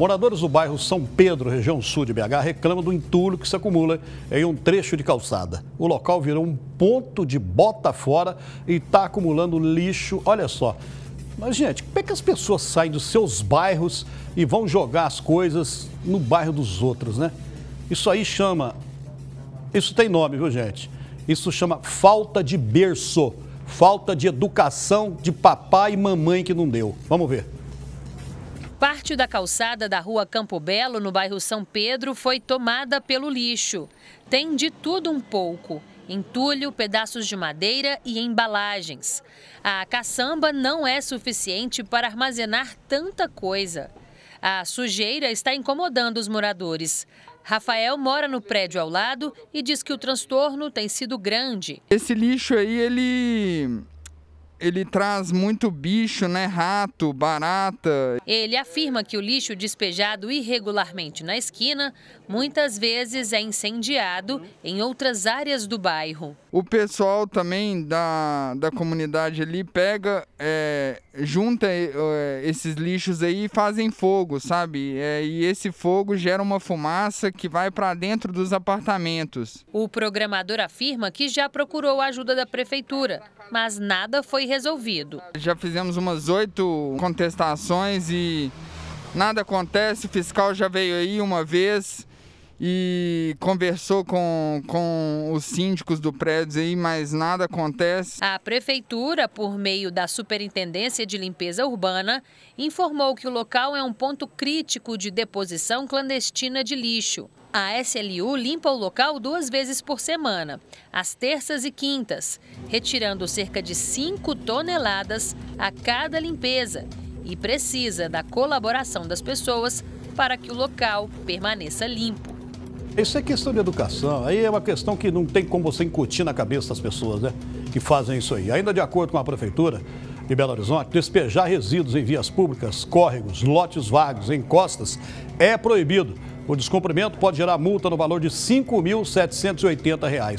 Moradores do bairro São Pedro, região sul de BH, reclamam do entulho que se acumula em um trecho de calçada. O local virou um ponto de bota fora e está acumulando lixo. Olha só. Mas, gente, como é que as pessoas saem dos seus bairros e vão jogar as coisas no bairro dos outros, né? Isso aí chama. Isso tem nome, viu, gente? Isso chama falta de berço, falta de educação de papai e mamãe que não deu. Vamos ver. Parte da calçada da rua Campo Belo, no bairro São Pedro, foi tomada pelo lixo. Tem de tudo um pouco: entulho, pedaços de madeira e embalagens. A caçamba não é suficiente para armazenar tanta coisa. A sujeira está incomodando os moradores. Rafael mora no prédio ao lado e diz que o transtorno tem sido grande. Esse lixo aí, ele ele traz muito bicho, né? Rato, barata. Ele afirma que o lixo despejado irregularmente na esquina muitas vezes é incendiado em outras áreas do bairro. O pessoal também da, da comunidade ali pega, é, junta é, esses lixos aí e fazem fogo, sabe? É, e esse fogo gera uma fumaça que vai para dentro dos apartamentos. O programador afirma que já procurou a ajuda da prefeitura, mas nada foi resolvido. Já fizemos umas oito contestações e nada acontece. O fiscal já veio aí uma vez, e conversou com, com os síndicos do prédio aí, mas nada acontece. A prefeitura, por meio da Superintendência de Limpeza Urbana, informou que o local é um ponto crítico de deposição clandestina de lixo. A SLU limpa o local duas vezes por semana, às terças e quintas, retirando cerca de 5 toneladas a cada limpeza e precisa da colaboração das pessoas para que o local permaneça limpo. Isso é questão de educação. Aí é uma questão que não tem como você incutir na cabeça das pessoas, né? Que fazem isso aí. Ainda de acordo com a prefeitura de Belo Horizonte, despejar resíduos em vias públicas, córregos, lotes vagos, encostas, é proibido. O descumprimento pode gerar multa no valor de R$ 5.780.